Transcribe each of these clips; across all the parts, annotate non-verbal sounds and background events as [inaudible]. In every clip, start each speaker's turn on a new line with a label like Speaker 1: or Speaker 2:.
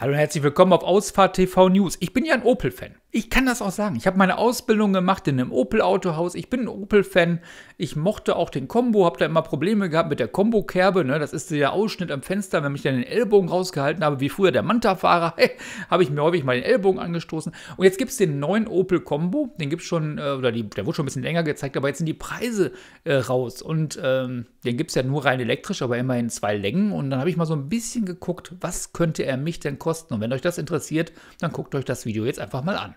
Speaker 1: Hallo und herzlich willkommen auf Ausfahrt TV News. Ich bin ja ein Opel-Fan ich kann das auch sagen. Ich habe meine Ausbildung gemacht in einem Opel-Autohaus. Ich bin ein Opel-Fan. Ich mochte auch den Combo, habe da immer Probleme gehabt mit der Combo-Kerbe. Ne? Das ist der Ausschnitt am Fenster, wenn ich dann den Ellbogen rausgehalten habe, wie früher der Manta-Fahrer. Hey, [laughs] habe ich mir häufig mal den Ellbogen angestoßen. Und jetzt gibt es den neuen Opel kombo Den gibt es schon, äh, oder die, der wurde schon ein bisschen länger gezeigt, aber jetzt sind die Preise äh, raus. Und ähm, den gibt es ja nur rein elektrisch, aber immerhin zwei Längen. Und dann habe ich mal so ein bisschen geguckt, was könnte er mich denn kosten? Und wenn euch das interessiert, dann guckt euch das Video jetzt einfach mal an.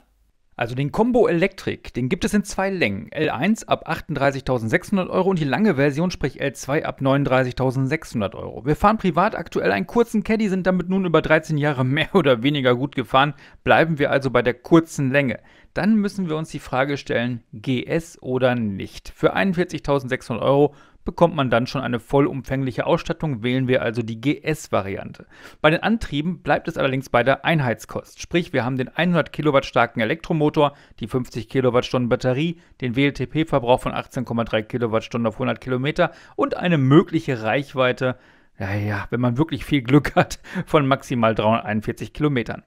Speaker 1: Also den Combo Electric, den gibt es in zwei Längen. L1 ab 38.600 Euro und die lange Version, sprich L2 ab 39.600 Euro. Wir fahren privat aktuell einen kurzen Caddy, sind damit nun über 13 Jahre mehr [laughs] oder weniger gut gefahren. Bleiben wir also bei der kurzen Länge. Dann müssen wir uns die Frage stellen, GS oder nicht. Für 41.600 Euro bekommt man dann schon eine vollumfängliche Ausstattung, wählen wir also die GS-Variante. Bei den Antrieben bleibt es allerdings bei der Einheitskost, sprich wir haben den 100 Kilowatt starken Elektromotor, die 50 Kilowattstunden Batterie, den WLTP-Verbrauch von 18,3 Kilowattstunden auf 100 Kilometer und eine mögliche Reichweite naja, wenn man wirklich viel Glück hat, von maximal 341 Kilometern.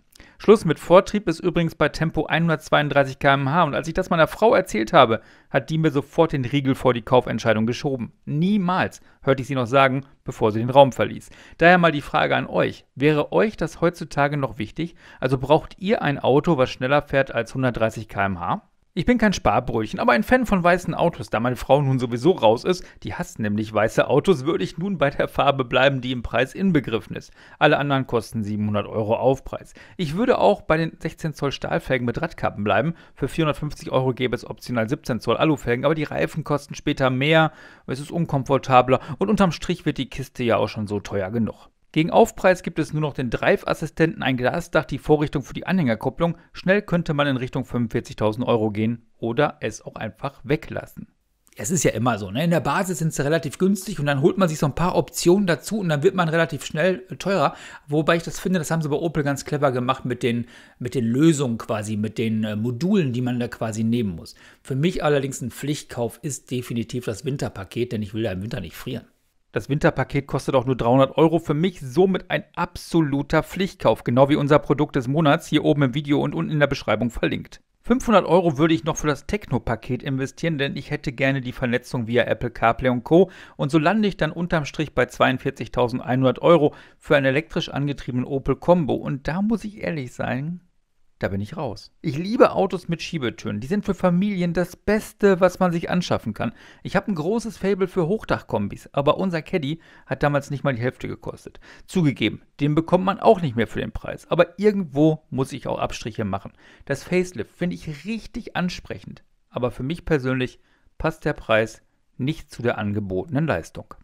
Speaker 1: Schluss mit Vortrieb ist übrigens bei Tempo 132 km/h und als ich das meiner Frau erzählt habe, hat die mir sofort den Riegel vor die Kaufentscheidung geschoben. Niemals hörte ich sie noch sagen, bevor sie den Raum verließ. Daher mal die Frage an euch. Wäre euch das heutzutage noch wichtig? Also braucht ihr ein Auto, was schneller fährt als 130 km/h? Ich bin kein Sparbrötchen, aber ein Fan von weißen Autos. Da meine Frau nun sowieso raus ist, die hasst nämlich weiße Autos, würde ich nun bei der Farbe bleiben, die im Preis inbegriffen ist. Alle anderen kosten 700 Euro Aufpreis. Ich würde auch bei den 16 Zoll Stahlfelgen mit Radkappen bleiben. Für 450 Euro gäbe es optional 17 Zoll Alufelgen, aber die Reifen kosten später mehr, es ist unkomfortabler und unterm Strich wird die Kiste ja auch schon so teuer genug. Gegen Aufpreis gibt es nur noch den Drive-Assistenten, ein Glasdach, die Vorrichtung für die Anhängerkupplung. Schnell könnte man in Richtung 45.000 Euro gehen oder es auch einfach weglassen. Es ist ja immer so, ne? In der Basis sind sie relativ günstig und dann holt man sich so ein paar Optionen dazu und dann wird man relativ schnell äh, teurer. Wobei ich das finde, das haben sie bei Opel ganz clever gemacht mit den, mit den Lösungen quasi, mit den äh, Modulen, die man da quasi nehmen muss. Für mich allerdings ein Pflichtkauf ist definitiv das Winterpaket, denn ich will da im Winter nicht frieren. Das Winterpaket kostet auch nur 300 Euro. Für mich somit ein absoluter Pflichtkauf. Genau wie unser Produkt des Monats hier oben im Video und unten in der Beschreibung verlinkt. 500 Euro würde ich noch für das Techno-Paket investieren, denn ich hätte gerne die Vernetzung via Apple CarPlay und Co. Und so lande ich dann unterm Strich bei 42.100 Euro für einen elektrisch angetriebenen Opel Combo. Und da muss ich ehrlich sein, da bin ich raus. Ich liebe Autos mit Schiebetüren. Die sind für Familien das Beste, was man sich anschaffen kann. Ich habe ein großes Fable für Hochdachkombis, aber unser Caddy hat damals nicht mal die Hälfte gekostet. Zugegeben, den bekommt man auch nicht mehr für den Preis, aber irgendwo muss ich auch Abstriche machen. Das Facelift finde ich richtig ansprechend, aber für mich persönlich passt der Preis nicht zu der angebotenen Leistung.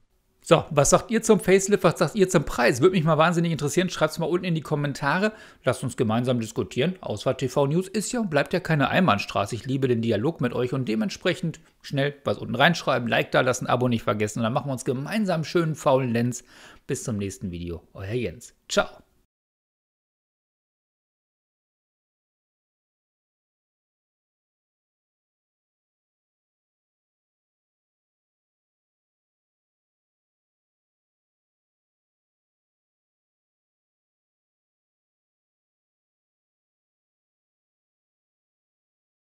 Speaker 1: So, was sagt ihr zum Facelift? Was sagt ihr zum Preis? Würde mich mal wahnsinnig interessieren. Schreibt es mal unten in die Kommentare. Lasst uns gemeinsam diskutieren. Ausfahrt TV News ist ja und bleibt ja keine Einbahnstraße. Ich liebe den Dialog mit euch und dementsprechend schnell was unten reinschreiben, Like da lassen, Abo nicht vergessen und dann machen wir uns gemeinsam einen schönen faulen Lenz. Bis zum nächsten Video. Euer Jens. Ciao.